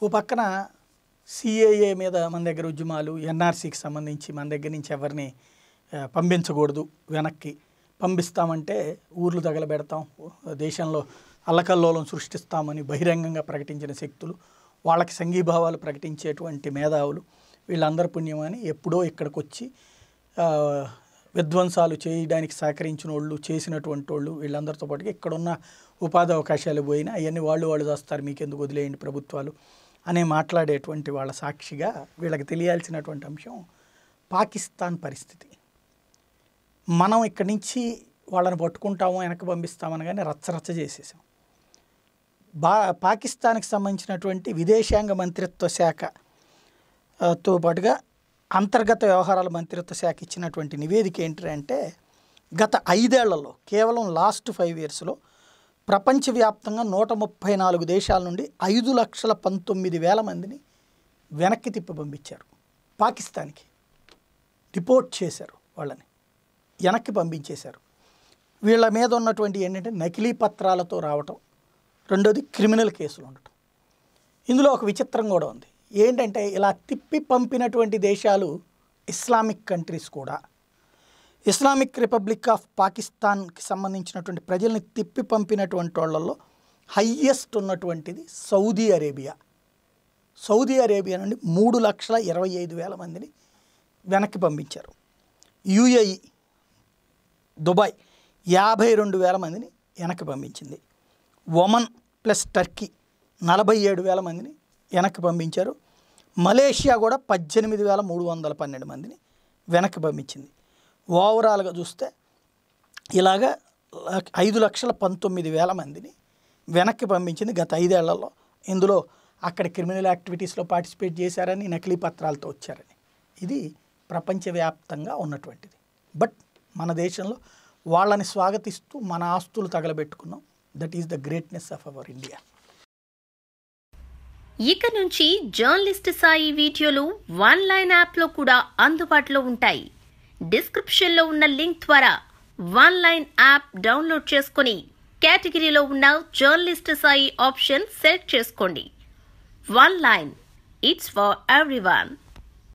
ఓ పక్కన సిఏఏ మీద మన దగ్గర ఉద్యమాలు ఎన్ఆర్సీకి సంబంధించి మన దగ్గర నుంచి ఎవరిని పంపించకూడదు వెనక్కి పంపిస్తామంటే ఊర్లు తగలబెడతాం దేశంలో అల్లకల్లోలం సృష్టిస్తామని బహిరంగంగా ప్రకటించిన శక్తులు వాళ్ళకి సంఘీభావాలు ప్రకటించేటువంటి మేధావులు వీళ్ళందరి పుణ్యమని ఎప్పుడో ఇక్కడికి వచ్చి విధ్వంసాలు చేయడానికి సహకరించిన వాళ్ళు చేసినటువంటి వాళ్ళు వీళ్ళందరితో పాటుగా ఇక్కడున్న ఉపాధి అవకాశాలు పోయినా అవన్నీ వాళ్ళు వాళ్ళు చేస్తారు మీకెందుకు వదిలేయండి ప్రభుత్వాలు అనే మాట్లాడేటువంటి వాళ్ళ సాక్షిగా వీళ్ళకి తెలియాల్సినటువంటి అంశం పాకిస్తాన్ పరిస్థితి మనం ఇక్కడి నుంచి వాళ్ళని పట్టుకుంటాము వెనక్కి కానీ రచ్చరచ్చ చేసేసాం బా పాకిస్తాన్కి సంబంధించినటువంటి విదేశాంగ మంత్రిత్వ శాఖ తో పాటుగా అంతర్గత వ్యవహారాల మంత్రిత్వ శాఖ ఇచ్చినటువంటి నివేదిక ఏంటి అంటే గత ఐదేళ్లలో కేవలం లాస్ట్ ఫైవ్ ఇయర్స్లో ప్రపంచవ్యాప్తంగా నూట ముప్పై నాలుగు దేశాల నుండి ఐదు లక్షల పంతొమ్మిది వేల మందిని వెనక్కి తిప్పి పంపించారు పాకిస్తాన్కి రిపోర్ట్ చేశారు వాళ్ళని వెనక్కి పంపించేశారు వీళ్ళ మీద ఉన్నటువంటి ఏంటంటే నకిలీ పత్రాలతో రావటం రెండోది క్రిమినల్ కేసులు ఉండటం ఇందులో ఒక విచిత్రం కూడా ఉంది ఏంటంటే ఇలా తిప్పి పంపినటువంటి దేశాలు ఇస్లామిక్ కంట్రీస్ కూడా ఇస్లామిక్ రిపబ్లిక్ ఆఫ్ పాకిస్తాన్కి సంబంధించినటువంటి ప్రజల్ని తిప్పి పంపినటువంటి వాళ్ళల్లో హయ్యెస్ట్ ఉన్నటువంటిది సౌదీ అరేబియా సౌదీ అరేబియా నుండి మూడు లక్షల ఇరవై ఐదు వేల మందిని వెనక్కి పంపించారు యుఏఈ దుబాయ్ యాభై రెండు వేల మందిని వెనక్కి పంపించింది ఒమన్ ప్లస్ టర్కీ నలభై ఏడు వేల మందిని వెనక్కి పంపించారు మలేషియా కూడా పద్దెనిమిది వేల మూడు వందల పన్నెండు మందిని వెనక్కి పంపించింది ఓవరాల్గా చూస్తే ఇలాగ ఐదు లక్షల పంతొమ్మిది వేల మందిని వెనక్కి పంపించింది గత ఐదేళ్లలో ఇందులో అక్కడ క్రిమినల్ యాక్టివిటీస్లో పార్టిసిపేట్ చేశారని నకిలీ పత్రాలతో వచ్చారని ఇది ప్రపంచవ్యాప్తంగా ఉన్నటువంటిది బట్ మన దేశంలో వాళ్ళని స్వాగతిస్తూ మన ఆస్తులు తగలబెట్టుకున్నాం that is the greatness of our India ఇక నుంచి జర్నలిస్ట్ సాయి వీడియోలు వన్ లైన్ యాప్లో కూడా అందుబాటులో ఉంటాయి డిస్క్రిప్షన్లో ఉన్న లింక్ ద్వారా వన్ లైన్ యాప్ డౌన్లోడ్ చేసుకుని కేటగిరీలో ఉన్న జర్నలిస్ట్ సాయి ఆప్షన్ సెలెక్ట్ చేసుకోండి one line it's for everyone